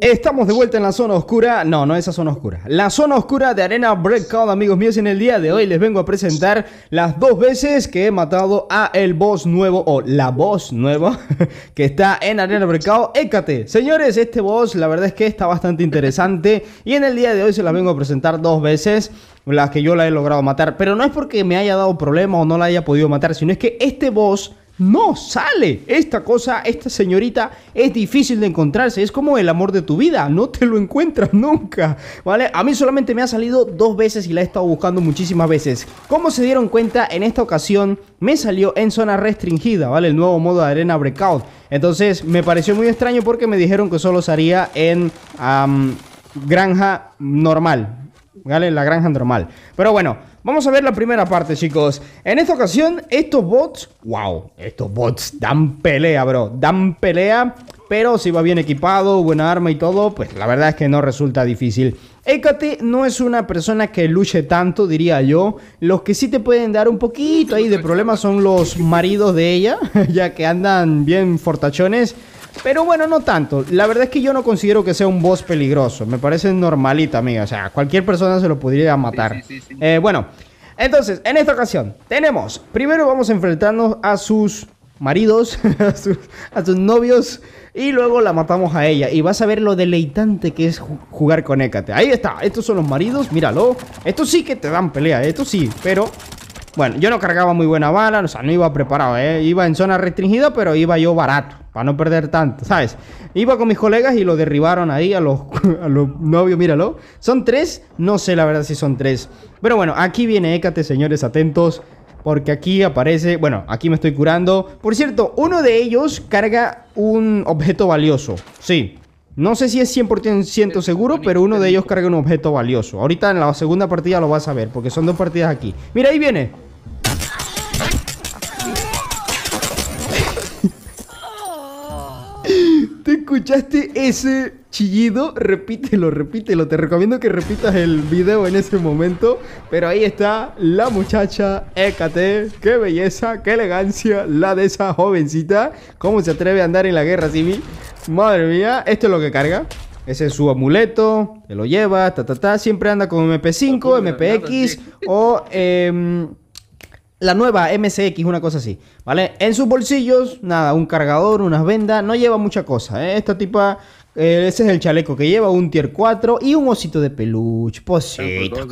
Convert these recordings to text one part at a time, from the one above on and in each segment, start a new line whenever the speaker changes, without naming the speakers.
Estamos de vuelta en la zona oscura. No, no esa zona oscura. La zona oscura de Arena Breakout, amigos míos. En el día de hoy les vengo a presentar las dos veces que he matado a el boss nuevo o la boss nueva que está en Arena Breakout, Écate. Señores, este boss la verdad es que está bastante interesante y en el día de hoy se la vengo a presentar dos veces las que yo la he logrado matar. Pero no es porque me haya dado problema o no la haya podido matar, sino es que este boss no sale. Esta cosa, esta señorita es difícil de encontrarse. Es como el amor de tu vida. No te lo encuentras nunca. ¿Vale? A mí solamente me ha salido dos veces y la he estado buscando muchísimas veces. Como se dieron cuenta, en esta ocasión me salió en zona restringida, ¿vale? El nuevo modo de arena breakout. Entonces me pareció muy extraño porque me dijeron que solo salía en granja normal, la granja normal. Pero bueno, vamos a ver la primera parte, chicos. En esta ocasión, estos bots, wow, estos bots dan pelea, bro, dan pelea. Pero si va bien equipado, buena arma y todo, pues la verdad es que no resulta difícil. Hécate no es una persona que luche tanto, diría yo. Los que sí te pueden dar un poquito ahí de problemas son los maridos de ella, ya que andan bien fortachones. Pero bueno, no tanto. La verdad es que yo no considero que sea un boss peligroso. Me parece normalita, amiga. O sea, cualquier persona se lo podría matar. Eh, bueno, entonces, en esta ocasión tenemos... Primero vamos a enfrentarnos a sus maridos, a, sus, novios... Y luego la matamos a ella. Y vas a ver lo deleitante que es jugar con Hécate. Ahí está. Estos son los maridos. Míralo. Estos sí que te dan pelea. ¿eh? Estos sí. Pero bueno, yo no cargaba muy buena bala, o sea, no iba preparado, ¿eh? Iba en zona restringida, pero iba yo barato, para no perder tanto, ¿sabes? Iba con mis colegas y lo derribaron ahí a los, los novios, míralo. ¿Son tres? No sé la verdad si son tres. Pero bueno, aquí viene Hécate, señores, atentos. Porque aquí aparece, bueno, aquí me estoy curando. Por cierto, uno de ellos carga un objeto valioso. Sí, no sé si es 100% seguro, pero uno de ellos carga un objeto valioso. Ahorita en la segunda partida lo vas a ver, porque son dos partidas aquí. Mira, ahí viene. ¿Te escuchaste ese chillido? Repítelo, repítelo. Te recomiendo que repitas el video en ese momento. Pero ahí está la muchacha Écate. Qué belleza, qué elegancia la de esa jovencita. ¿Cómo se atreve a andar en la guerra civil? Madre mía, esto es lo que carga. Ese es su amuleto, te lo lleva, ta, ta, ta. Siempre anda con MP5, MPX o em, la nueva MCX, una cosa así. ¿Vale? En sus bolsillos, nada, un cargador, unas vendas, no lleva mucha cosa. ¿eh? Esta tipa, eh, ese es el chaleco que lleva, un tier 4 y un osito de peluche. Posita,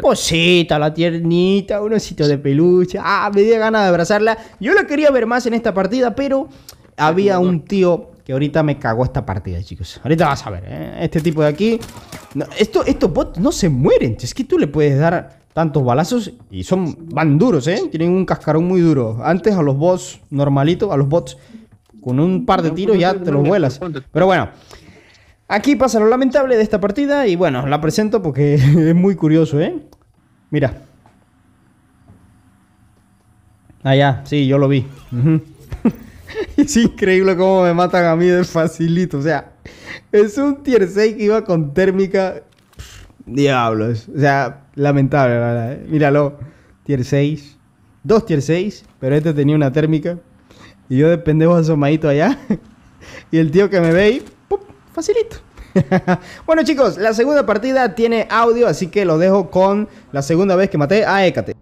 posita, la tiernita, un osito de peluche. Ah, me dio ganas de abrazarla. Yo la quería ver más en esta partida, pero había un tío que ahorita me cago esta partida, chicos. Ahorita vas a ver, ¿eh? Este tipo de aquí... esto, estos bots no se mueren. Es que tú le puedes dar tantos balazos y son van duros, ¿eh? Tienen un cascarón muy duro. Antes a los bots normalitos, a los bots con un par de tiros ya te los vuelas. Pero bueno, aquí pasa lo lamentable de esta partida y bueno, la presento porque es muy curioso, ¿eh? Mira. Ah, ya, sí, yo lo vi. Ajá Es increíble cómo me matan a mí de facilito. O sea, es un tier 6 que iba con térmica. Diablos. O sea, lamentable, la verdad. ¿eh? Míralo. Tier 6. Dos tier 6, pero este tenía una térmica. Y yo de su asomadito allá. y el tío que me ve y. Facilito. bueno, chicos, la segunda partida tiene audio, así que lo dejo con la segunda vez que maté a écate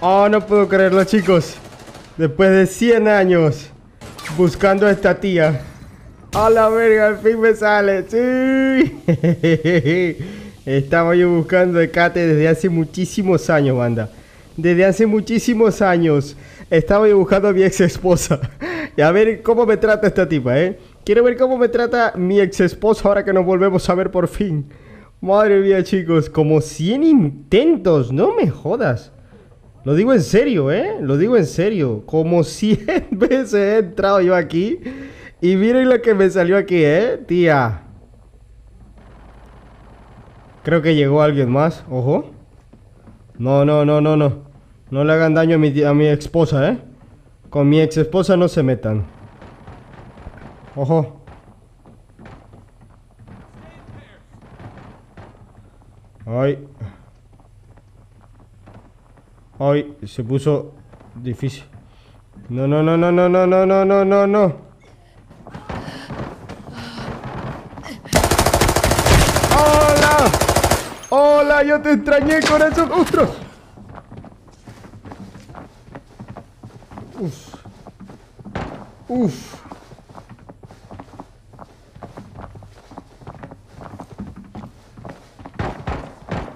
Oh, no puedo creerlo, chicos. Después de 100 años buscando a esta tía. A la verga, al fin me sale. Sí. Estaba yo buscando a Kate desde hace muchísimos años, banda. Desde hace muchísimos años estaba yo buscando a mi ex esposa. Y a ver cómo me trata esta tipa, ¿eh? Quiero ver cómo me trata mi ex esposa ahora que nos volvemos a ver por fin. Madre mía, chicos, como 100 intentos, no me jodas. Lo digo en serio, ¿eh? Lo digo en serio. Como 100 veces he entrado yo aquí. Y miren lo que me salió aquí, ¿eh? Tía. Creo que llegó alguien más. Ojo. No, no, no, no, no. No le hagan daño a mi, a mi esposa, ¿eh? Con mi ex no se metan. Ojo. Ay. Ay, se puso difícil. No, no, no, no, no, no, no, no, no, no, no. ¡Hola! ¡Hola! ¡Yo te extrañé, con esos ostros! Uf. Uf.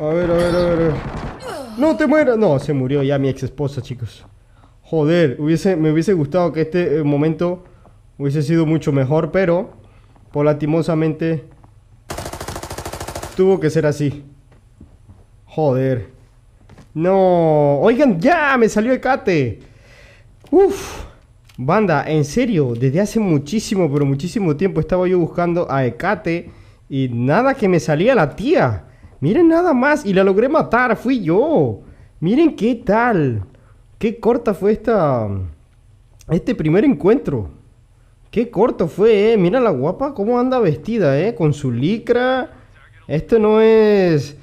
A ver, a ver, a ver no te mueras. No, se murió ya mi ex esposa, chicos. Joder, hubiese, me hubiese gustado que este eh, momento hubiese sido mucho mejor, pero por latimosamente tuvo que ser así. Joder. No, oigan, ya me salió el Uf. Banda, en serio, desde hace muchísimo, pero muchísimo tiempo estaba yo buscando a Ecate y nada que me salía la tía. Miren nada más, y la logré matar, fui yo. Miren qué tal. Qué corta fue esta... Este primer encuentro. Qué corto fue, eh. Mira la guapa, cómo anda vestida, eh. Con su licra. Esto no es...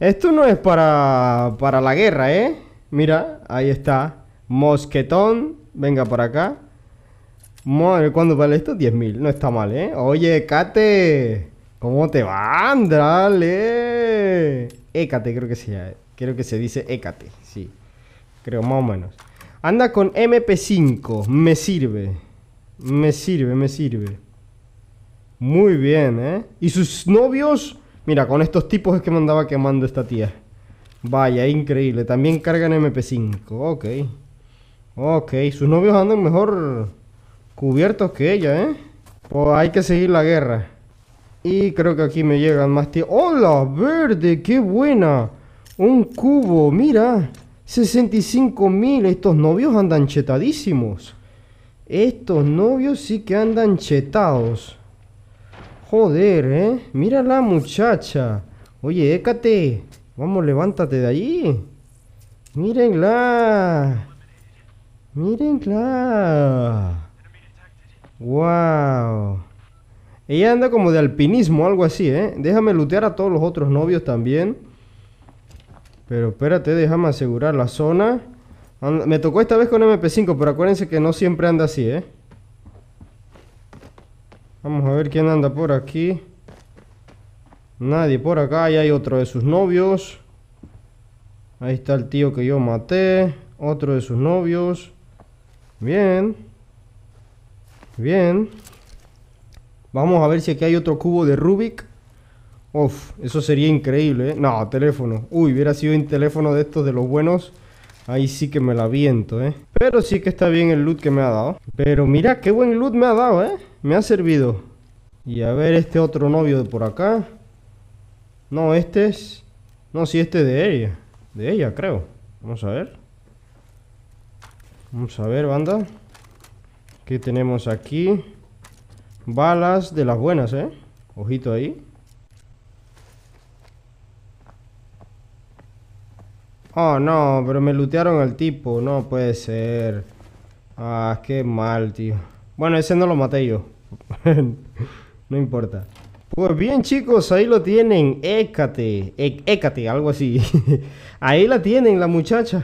Esto no es para, para la guerra, eh. Mira, ahí está. Mosquetón. Venga para acá. Madre, ¿cuándo vale esto? 10.000. No está mal, eh. Oye, Kate. ¿Cómo te va? le Ecate, creo que se, creo que se dice Hécate, sí. Creo, más o menos. Anda con MP5, me sirve. Me sirve, me sirve. Muy bien, ¿eh? ¿Y sus novios? Mira, con estos tipos es que me andaba quemando esta tía. Vaya, increíble. También cargan MP5. Ok. Ok, sus novios andan mejor cubiertos que ella, ¿eh? Pues hay que seguir la guerra. Y creo que aquí me llegan más tíos ¡Hola, verde! ¡Qué buena! Un cubo, mira. 65.000. Estos novios andan chetadísimos. Estos novios sí que andan chetados. Joder, ¿eh? Mira la muchacha. Oye, écate. Vamos, levántate de allí. Mírenla. Mírenla. Wow. Ella anda como de alpinismo, algo así, ¿eh? Déjame lootear a todos los otros novios también. Pero espérate, déjame asegurar la zona. me tocó esta vez con MP5, pero acuérdense que no siempre anda así, ¿eh? Vamos a ver quién anda por aquí. Nadie por acá. Ahí hay otro de sus novios. Ahí está el tío que yo maté. Otro de sus novios. Bien. Bien. Vamos a ver si aquí hay otro cubo de Rubik. Uf, eso sería increíble, ¿eh? No, teléfono. Uy, hubiera sido un teléfono de estos de los buenos. Ahí sí que me la viento, ¿eh? Pero sí que está bien el loot que me ha dado. Pero mira, qué buen loot me ha dado, ¿eh? Me ha servido. Y a ver este otro novio de por acá. No, este es... No, sí, este es de ella. De ella, creo. Vamos a ver. Vamos a ver, banda. ¿Qué tenemos aquí? Balas de las buenas, ¿eh? Ojito ahí. Oh, no, pero me lootearon al tipo. No puede ser. Ah, qué mal, tío. Bueno, ese no lo maté yo. no importa. Pues bien, chicos, ahí lo tienen. Écate. écate, algo así. ahí la tienen, la muchacha.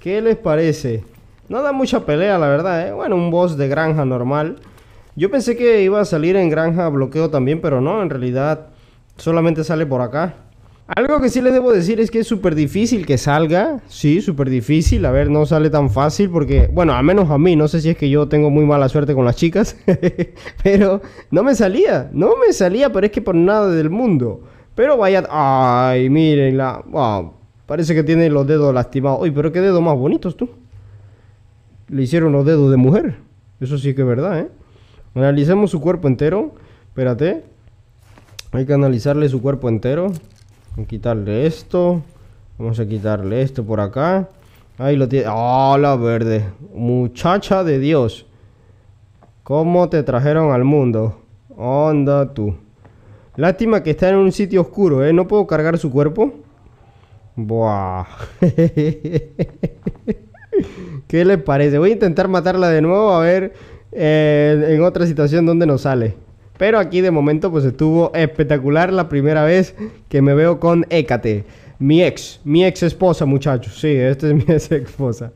¿Qué les parece? No da mucha pelea, la verdad, ¿eh? Bueno, un boss de granja normal. Yo pensé que iba a salir en granja bloqueo también, pero no, en realidad solamente sale por acá. Algo que sí les debo decir es que es súper difícil que salga. Sí, súper difícil. A ver, no sale tan fácil porque, bueno, al menos a mí, no sé si es que yo tengo muy mala suerte con las chicas, pero no me salía, no me salía, pero es que por nada del mundo. Pero vaya, ay, la. wow, parece que tiene los dedos lastimados. Uy, pero qué dedos más bonitos tú. Le hicieron los dedos de mujer. Eso sí que es verdad, ¿eh? Analicemos su cuerpo entero. Espérate. Hay que analizarle su cuerpo entero. quitarle esto. Vamos a quitarle esto por acá. Ahí lo tiene. ¡Oh, la verde! Muchacha de Dios. ¿Cómo te trajeron al mundo? Onda tú. Lástima que está en un sitio oscuro, ¿eh? No puedo cargar su cuerpo. Buah. ¿Qué le parece? Voy a intentar matarla de nuevo a ver eh, en otra situación donde no sale. Pero aquí de momento pues estuvo espectacular la primera vez que me veo con Hécate. Mi ex, mi ex esposa muchachos. Sí, esta es mi ex esposa.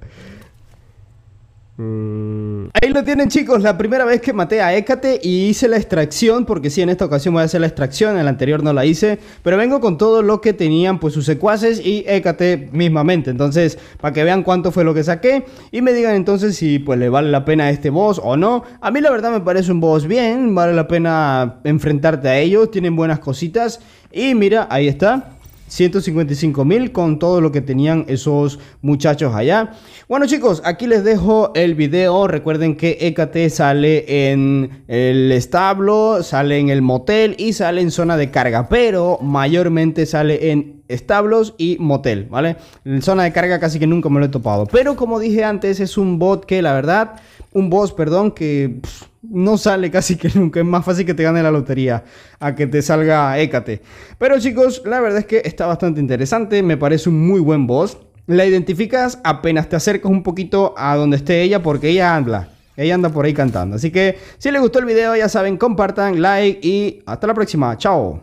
Ahí lo tienen chicos, la primera vez que maté a Hécate y hice la extracción, porque sí, en esta ocasión voy a hacer la extracción, en la anterior no la hice, pero vengo con todo lo que tenían pues sus secuaces y Hécate mismamente, entonces para que vean cuánto fue lo que saqué y me digan entonces si pues le vale la pena este boss o no, a mí la verdad me parece un boss bien, vale la pena enfrentarte a ellos, tienen buenas cositas y mira, ahí está. 155 mil con todo lo que tenían esos muchachos allá. Bueno chicos, aquí les dejo el video. Recuerden que EKT sale en el establo, sale en el motel y sale en zona de carga, pero mayormente sale en establos y motel, ¿vale? En zona de carga casi que nunca me lo he topado. Pero como dije antes, es un bot que la verdad, un boss, perdón, que no sale casi que nunca. Es más fácil que te gane la lotería a que te salga Hécate. Pero chicos, la verdad es que está bastante interesante. Me parece un muy buen boss. La identificas apenas te acercas un poquito a donde esté ella porque ella habla. Ella anda por ahí cantando. Así que si les gustó el video, ya saben, compartan, like y hasta la próxima. Chao.